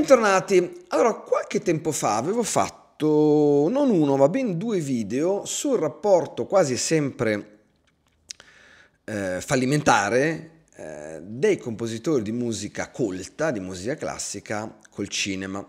Bentornati! Allora, qualche tempo fa avevo fatto non uno, ma ben due video sul rapporto quasi sempre eh, fallimentare eh, dei compositori di musica colta, di musica classica, col cinema.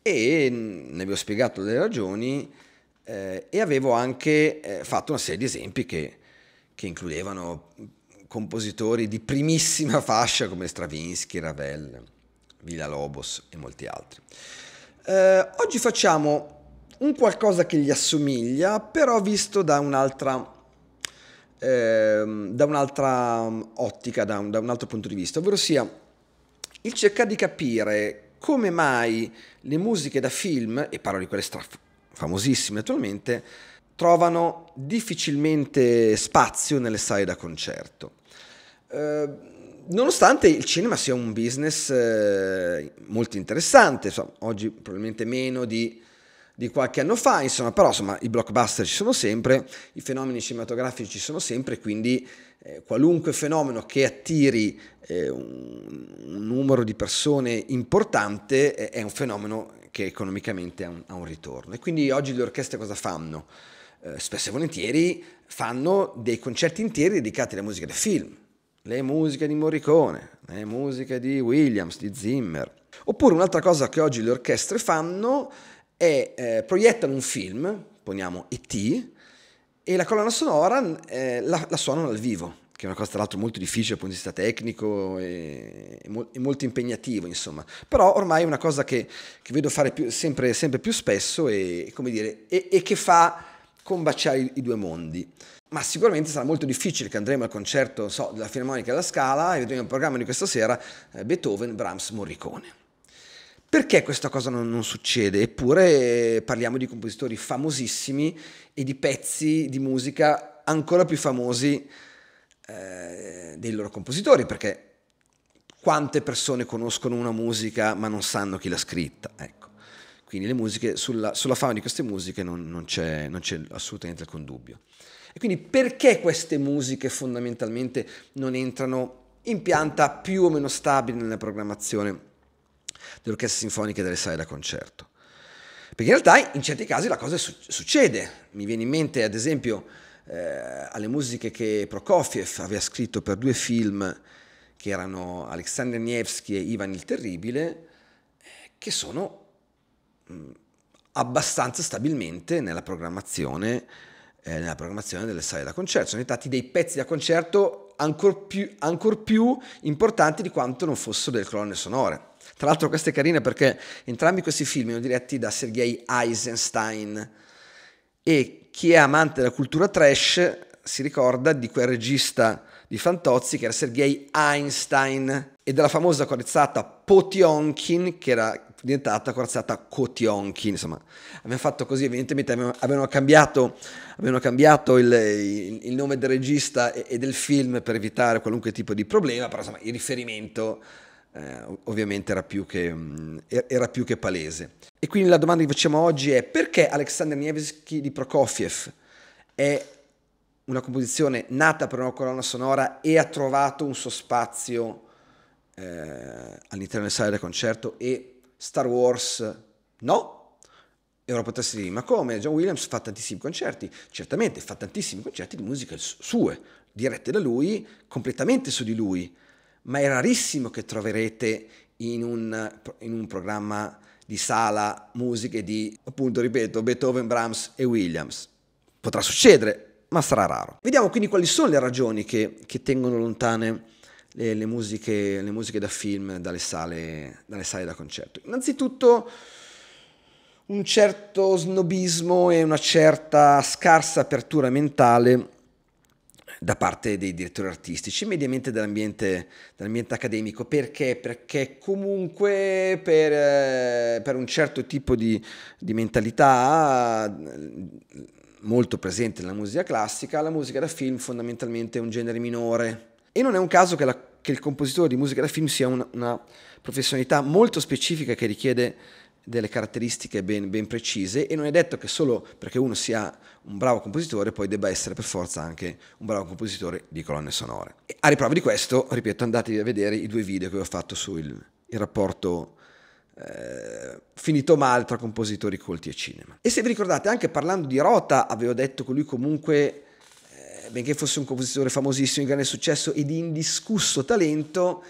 E mm, ne avevo spiegato le ragioni eh, e avevo anche eh, fatto una serie di esempi che, che includevano compositori di primissima fascia come Stravinsky, Ravel Villa Lobos e molti altri. Eh, oggi facciamo un qualcosa che gli assomiglia, però visto da un'altra, eh, da un'altra mm, ottica, da un, da un, altro punto di vista, ovvero sia il cercare di capire come mai le musiche da film, e parlo di quelle famosissime attualmente, trovano difficilmente spazio nelle sale da concerto. Eh, nonostante il cinema sia un business eh, molto interessante, insomma, oggi probabilmente meno di, di, qualche anno fa, insomma, però insomma, i blockbuster ci sono sempre, i fenomeni cinematografici ci sono sempre, quindi eh, qualunque fenomeno che attiri eh, un, un, numero di persone importante eh, è un fenomeno che economicamente ha un, ha un ritorno. E quindi oggi le orchestre cosa fanno? Eh, spesso e volentieri fanno dei concerti interi dedicati alla musica del film le musiche di Morricone, le musiche di Williams, di Zimmer. Oppure un'altra cosa che oggi le orchestre fanno è eh, proiettano un film, poniamo E.T., e la colonna sonora eh, la, la, suonano dal vivo, che è una cosa tra l'altro molto difficile dal punto di vista tecnico e, e, mo- e molto impegnativo, insomma. Però ormai è una cosa che, che vedo fare più, sempre, sempre, più spesso e, dire, e, che fa combaciare i, i due mondi ma sicuramente sarà molto difficile che andremo al concerto so, della Filarmonica alla Scala e vedremo il programma di questa sera eh, Beethoven, Brahms, Morricone. Perché questa cosa non, non succede? Eppure eh, parliamo di compositori famosissimi e di pezzi di musica ancora più famosi eh, dei loro compositori, perché quante persone conoscono una musica ma non sanno chi l'ha scritta? Ecco. Quindi le musiche, sulla, sulla fama di queste musiche non, non, c'è, non c'è assolutamente alcun dubbio. E quindi perché queste musiche fondamentalmente non entrano in pianta più o meno stabile nella programmazione delle orchestre sinfoniche e delle sale da concerto? Perché in realtà in certi casi la cosa succede. Mi viene in mente ad esempio eh, alle musiche che Prokofiev aveva scritto per due film che erano Alexander Nevsky e Ivan il Terribile, eh, che sono abbastanza stabilmente nella programmazione, eh, nella programmazione delle sale da concerto. Sono diventati dei pezzi da concerto ancor più, ancor più importanti di quanto non fossero delle colonne sonore. Tra l'altro questo è carino perché entrambi questi film erano diretti da Sergei Eisenstein e chi è amante della cultura trash si ricorda di quel regista di Fantozzi che era Sergei Einstein e della famosa corizzata Potionkin che era diventata corazzata Kotionki, insomma, abbiamo fatto così, evidentemente avevano cambiato, avevano cambiato il, il, il, nome del regista e, e, del film per evitare qualunque tipo di problema, però insomma il riferimento eh, ovviamente era più, che, era più che palese. E quindi la domanda che facciamo oggi è perché Alexander Nevsky di Prokofiev è una composizione nata per una colonna sonora e ha trovato un suo spazio eh, all'interno del sale del concerto e Star Wars no. E ora potresti dire, ma come? John Williams fa tantissimi concerti, certamente fa tantissimi concerti di musica sue, dirette da lui, completamente su di lui, ma è rarissimo che troverete in un, in un programma di sala musiche di, appunto, ripeto, Beethoven, Brahms e Williams. Potrà succedere, ma sarà raro. Vediamo quindi quali sono le ragioni che, che tengono lontane le, le, musiche, le musiche, da film dalle sale, dalle sale da concerto. Innanzitutto un certo snobismo e una certa scarsa apertura mentale da parte dei direttori artistici, mediamente dell'ambiente, dall'ambiente accademico. Perché? Perché comunque per, eh, per un certo tipo di, di, mentalità molto presente nella musica classica, la musica da film fondamentalmente è un genere minore e non è un caso che, la, che il compositore di musica da film sia una, una professionalità molto specifica che richiede delle caratteristiche ben, ben, precise e non è detto che solo perché uno sia un bravo compositore poi debba essere per forza anche un bravo compositore di colonne sonore. E a riprova di questo, ripeto, andatevi a vedere i due video che ho fatto sul rapporto eh, finito male tra compositori colti e cinema. E se vi ricordate, anche parlando di Rota avevo detto che lui comunque benché fosse un compositore famosissimo, di grande successo e di indiscusso talento,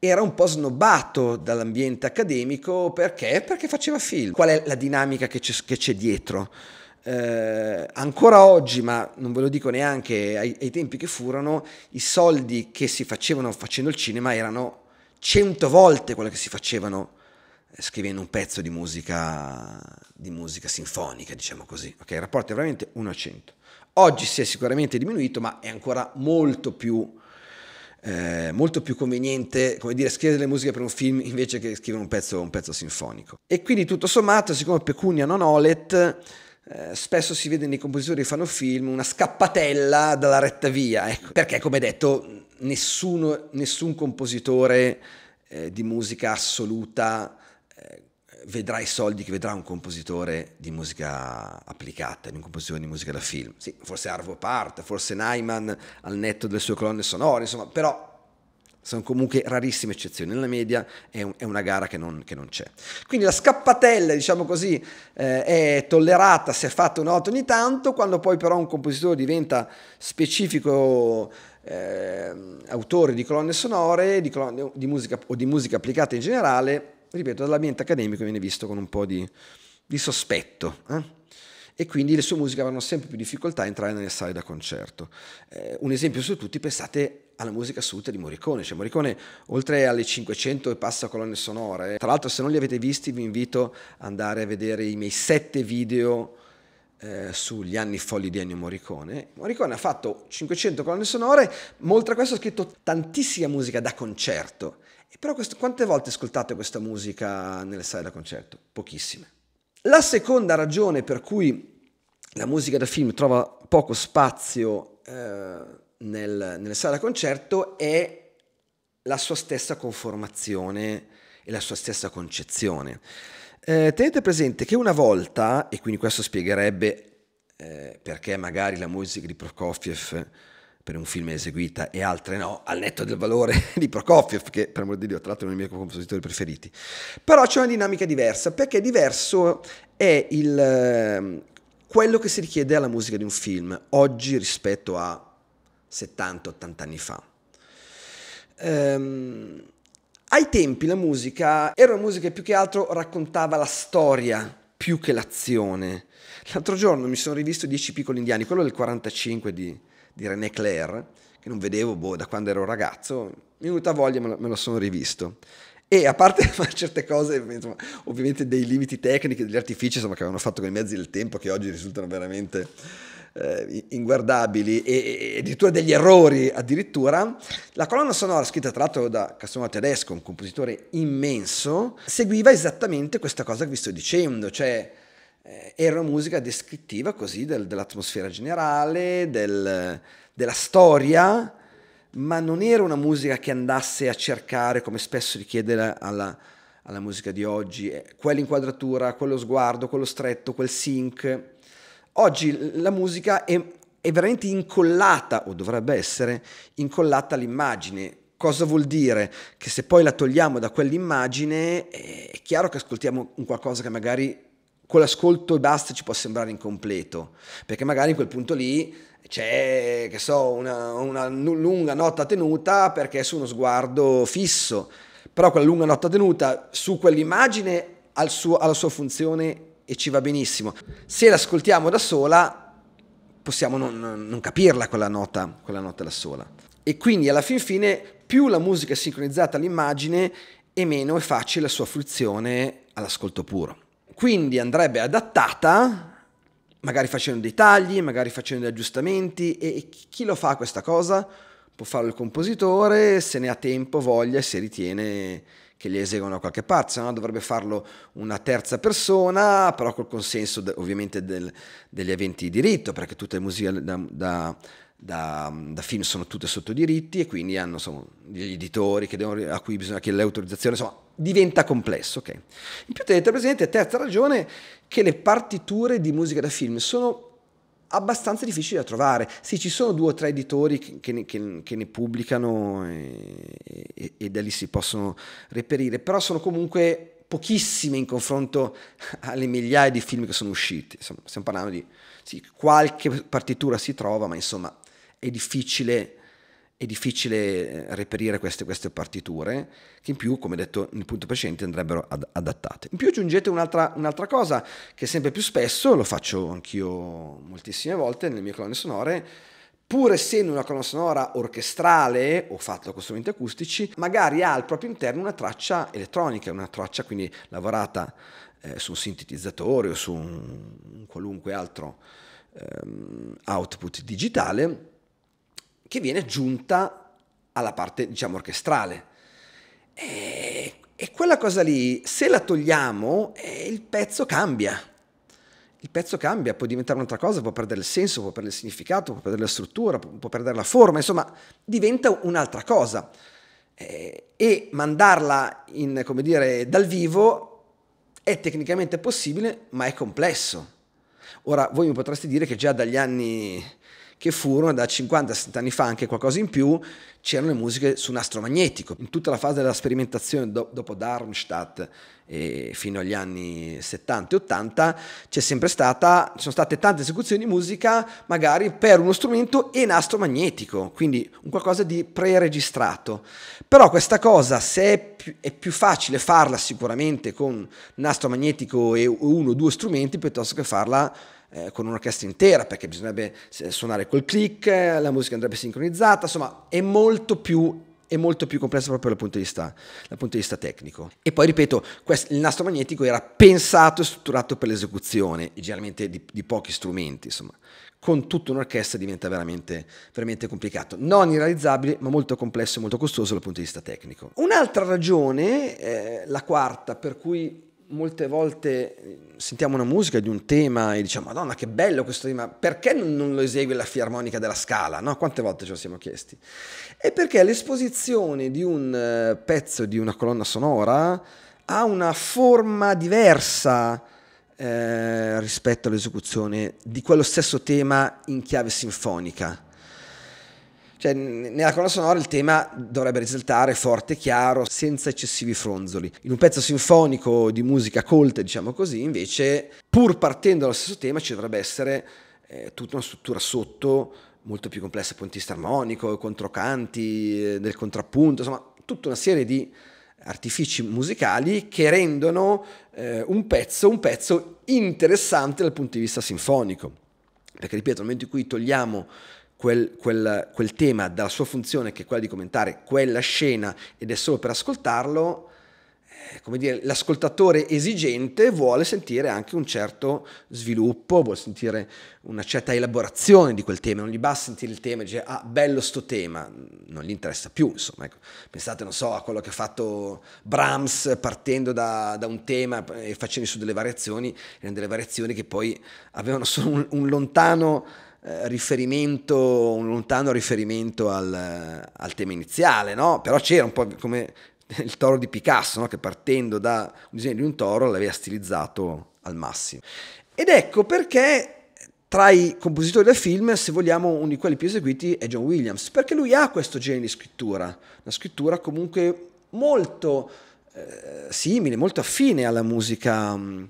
era un po' snobbato dall'ambiente accademico perché? perché faceva film. Qual è la dinamica che c'è, che c'è dietro? Eh, ancora oggi, ma non ve lo dico neanche ai, ai, tempi che furono, i soldi che si facevano facendo il cinema erano cento volte quello che si facevano eh, scrivendo un pezzo di musica, di musica sinfonica, diciamo così. Ok, il rapporto è veramente 1 a 100. Oggi si è sicuramente diminuito, ma è ancora molto più, eh, molto più conveniente, come dire, scrivere le musiche per un film invece che scrivere un pezzo, un pezzo sinfonico. E quindi tutto sommato, siccome Pecunia non Olet, eh, spesso si vede nei compositori che fanno film una scappatella dalla retta via, ecco. perché come detto nessuno, nessun compositore eh, di musica assoluta vedrà i soldi che vedrà un compositore di musica applicata, un compositore di musica da film. Sì, forse Arvo Part, forse Naiman al netto delle sue colonne sonore, insomma, però sono comunque rarissime eccezioni. Nella media è, un, è una gara che non, che non, c'è. Quindi la scappatella, diciamo così, eh, è tollerata se fatta una volta ogni tanto, quando poi però un compositore diventa specifico eh, autore di colonne sonore, di, colonne, di musica, o di musica applicata in generale, ripeto, dall'ambiente accademico viene visto con un po' di, di sospetto. Eh? e quindi le sue musiche avranno sempre più difficoltà a entrare nelle sale da concerto. Eh, un esempio su tutti, pensate alla musica assoluta di Morricone, cioè Morricone oltre alle 500 e passa colonne sonore, eh, tra l'altro se non li avete visti vi invito ad andare a vedere i miei sette video eh, sugli anni folli di Ennio Morricone. Morricone ha fatto 500 colonne sonore, ma oltre a questo ha scritto tantissima musica da concerto e però questo, quante volte ascoltate questa musica nelle sale da concerto? Pochissime. La seconda ragione per cui la musica da film trova poco spazio eh, nel, nelle sale da concerto è la sua stessa conformazione e la sua stessa concezione. Eh, tenete presente che una volta, e quindi questo spiegherebbe eh, perché magari la musica di Prokofiev per un film eseguita e altre no, al netto del valore di Prokofiev, che per amor di Dio tra l'altro è uno dei miei compositori preferiti. Però c'è una dinamica diversa, perché diverso è il, ehm, quello che si richiede alla musica di un film oggi rispetto a 70-80 anni fa. Ehm, ai tempi la musica era una musica che più che altro raccontava la storia più che l'azione. L'altro giorno mi sono rivisto Dieci piccoli indiani, quello del 45 di di René Clair, che non vedevo boh, da quando ero ragazzo, mi è venuta voglia, me lo, me lo sono rivisto. E a parte fare certe cose, insomma, ovviamente dei limiti tecnici, degli artifici insomma, che avevano fatto con i mezzi del tempo, che oggi risultano veramente eh, inguardabili, e, e, addirittura degli errori, addirittura, la colonna sonora, scritta tra l'altro da Casanova Tedesco, un compositore immenso, seguiva esattamente questa cosa che vi sto dicendo, cioè eh, era una musica descrittiva così del, dell'atmosfera generale, del, della storia, ma non era una musica che andasse a cercare, come spesso richiede alla, alla musica di oggi, eh, quell'inquadratura, quello sguardo, quello stretto, quel sync. Oggi la musica è, è veramente incollata, o dovrebbe essere, incollata all'immagine. Cosa vuol dire? Che se poi la togliamo da quell'immagine eh, è chiaro che ascoltiamo un qualcosa che magari con l'ascolto e basta ci può sembrare incompleto, perché magari in quel punto lì c'è, che so, una, una lunga nota tenuta perché è su uno sguardo fisso, però quella lunga nota tenuta su quell'immagine ha, suo, ha la sua funzione e ci va benissimo. Se l'ascoltiamo da sola possiamo non, non capirla quella nota, quella nota da sola. E quindi alla fin fine più la musica è sincronizzata all'immagine e meno è facile la sua fruizione all'ascolto puro. Quindi andrebbe adattata, magari facendo dei tagli, magari facendo degli aggiustamenti. E chi lo fa questa cosa? Può farlo il compositore, se ne ha tempo, voglia e se ritiene che li esegua da qualche parte, se no dovrebbe farlo una terza persona, però col consenso ovviamente del, degli eventi di diritto, perché tutte le musiche da, da da, da, film sono tutte sotto diritti e quindi hanno insomma, degli editori devono, a cui bisogna chiedere l'autorizzazione, insomma diventa complesso. Okay. In più tenete presente, terza ragione, che le partiture di musica da film sono abbastanza difficili da trovare. Sì, ci sono due o tre editori che, che, che, che ne pubblicano e, e, e, da lì si possono reperire, però sono comunque pochissime in confronto alle migliaia di film che sono usciti. Insomma, stiamo parlando di sì, qualche partitura si trova, ma insomma è difficile, è difficile eh, reperire queste, queste, partiture, che in più, come detto nel punto precedente, andrebbero ad, adattate. In più aggiungete un'altra, un'altra cosa che sempre più spesso, lo faccio anch'io moltissime volte nelle mie colonne sonore, pur essendo una colonna sonora orchestrale o fatta con strumenti acustici, magari ha al proprio interno una traccia elettronica, una traccia quindi lavorata eh, su un sintetizzatore o su un, un qualunque altro ehm, output digitale che viene aggiunta alla parte, diciamo, orchestrale. E, e quella cosa lì, se la togliamo, eh, il pezzo cambia. Il pezzo cambia, può diventare un'altra cosa, può perdere il senso, può perdere il significato, può perdere la struttura, può, può perdere la forma, insomma, diventa un'altra cosa. Eh, e mandarla in, come dire, dal vivo è tecnicamente possibile, ma è complesso. Ora, voi mi potreste dire che già dagli anni che furono da 50-60 anni fa, anche qualcosa in più, c'erano le musiche su nastro magnetico. In tutta la fase della sperimentazione do, dopo Darmstadt eh, fino agli anni 70 e 80 c'è sempre stata, ci sono state tante esecuzioni di musica magari per uno strumento e nastro magnetico, quindi un qualcosa di pre-registrato. Però questa cosa, se è più, è più facile farla sicuramente con nastro magnetico e uno o due strumenti piuttosto che farla eh, con un'orchestra intera perché bisognerebbe eh, suonare col click, eh, la musica andrebbe sincronizzata, insomma è molto più è molto più complessa proprio dal punto di vista, dal punto di vista tecnico. E poi, ripeto, questo, il nastro magnetico era pensato e strutturato per l'esecuzione, generalmente di, di, pochi strumenti, insomma. Con tutta un'orchestra diventa veramente, veramente complicato. Non irrealizzabile, ma molto complesso e molto costoso dal punto di vista tecnico. Un'altra ragione, eh, la quarta, per cui molte volte eh, sentiamo una musica di un tema e diciamo Madonna che bello questo tema, perché non lo esegue la fisarmonica della scala? No? Quante volte ce lo siamo chiesti? È perché l'esposizione di un eh, pezzo di una colonna sonora ha una forma diversa eh, rispetto all'esecuzione di quello stesso tema in chiave sinfonica. Cioè, nella colonna sonora il tema dovrebbe risultare forte e chiaro, senza eccessivi fronzoli. In un pezzo sinfonico di musica colta, diciamo così, invece, pur partendo dallo stesso tema, ci dovrebbe essere eh, tutta una struttura sotto molto più complessa, puntista armonico, controcanti, eh, del contrappunto, insomma, tutta una serie di artifici musicali che rendono eh, un pezzo un pezzo interessante dal punto di vista sinfonico. Perché ripeto, nel momento in cui togliamo quel, quel, quel tema dalla sua funzione che è quella di commentare quella scena ed è solo per ascoltarlo, eh, come dire, l'ascoltatore esigente vuole sentire anche un certo sviluppo, vuole sentire una certa elaborazione di quel tema, non gli basta sentire il tema e dire ah bello sto tema, non gli interessa più, insomma, ecco. pensate non so a quello che ha fatto Brahms partendo da, da un tema e facendo su delle variazioni, erano delle variazioni che poi avevano solo un, un lontano eh, riferimento, un lontano riferimento al, eh, al tema iniziale, no? Però c'era un po' come il toro di Picasso, no? che partendo da un disegno di un toro l'aveva stilizzato al massimo. Ed ecco perché tra i compositori del film, se vogliamo, uno di quelli più eseguiti è John Williams, perché lui ha questo genere di scrittura, una scrittura comunque molto eh, simile, molto affine alla musica, mm,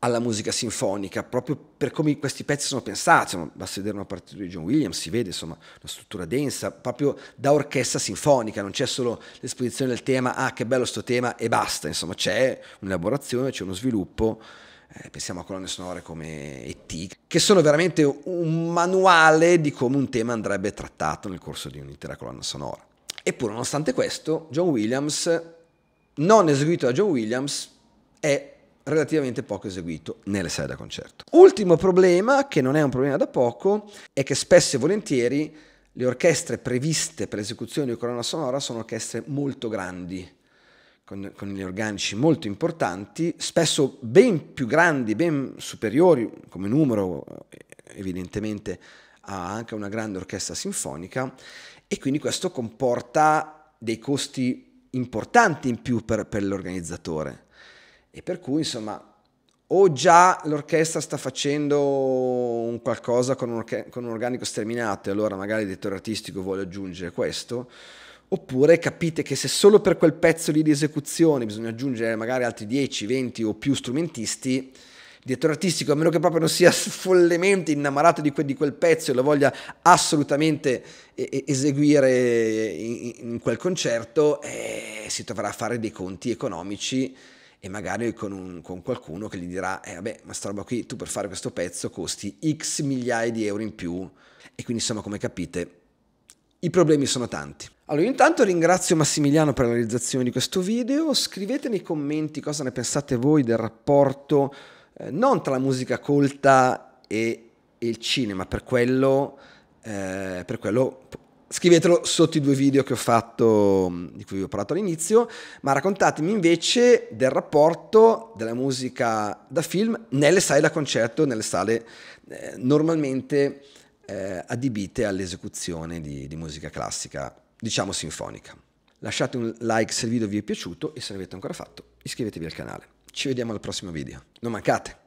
alla musica sinfonica, proprio per come questi pezzi sono pensati. Insomma, basta vedere una partita di John Williams, si vede insomma una struttura densa, proprio da orchestra sinfonica, non c'è solo l'esposizione del tema, ah che bello sto tema e basta, insomma c'è un'elaborazione, c'è uno sviluppo eh, pensiamo a colonne sonore come ET, che sono veramente un manuale di come un tema andrebbe trattato nel corso di un'intera colonna sonora. Eppure, nonostante questo, John Williams non eseguito da John Williams è relativamente poco eseguito nelle sale da concerto. Ultimo problema, che non è un problema da poco, è che spesso e volentieri le orchestre previste per l'esecuzione di corona sonora sono orchestre molto grandi, con, con gli organici molto importanti, spesso ben più grandi, ben superiori come numero evidentemente a anche una grande orchestra sinfonica e quindi questo comporta dei costi importanti in più per, per l'organizzatore. E per cui, insomma, o già l'orchestra sta facendo un qualcosa con un, orca- con un organico sterminato e allora magari il direttore artistico vuole aggiungere questo, oppure capite che se solo per quel pezzo lì di esecuzione bisogna aggiungere magari altri 10, 20 o più strumentisti, direttore artistico, a meno che proprio non sia follemente innamorato di, que- di quel pezzo e lo voglia assolutamente e- eseguire in-, in-, quel concerto, eh, si troverà a fare dei conti economici e magari con, un, con, qualcuno che gli dirà, eh vabbè, ma sta roba qui, tu per fare questo pezzo costi x migliaia di euro in più. E quindi insomma, come capite, i problemi sono tanti. Allora, intanto ringrazio Massimiliano per la realizzazione di questo video, scrivete nei commenti cosa ne pensate voi del rapporto eh, non tra la musica colta e, e il cinema, per quello, eh, per quello scrivetelo sotto i due video che ho fatto, mm, di cui vi ho parlato all'inizio, ma raccontatemi invece del rapporto della musica da film nelle sale da concerto, nelle sale eh, normalmente eh, adibite all'esecuzione di, di, musica classica, diciamo sinfonica. Lasciate un like se il video vi è piaciuto e se non l'avete ancora fatto iscrivetevi al canale. Ci vediamo al prossimo video. Non mancate!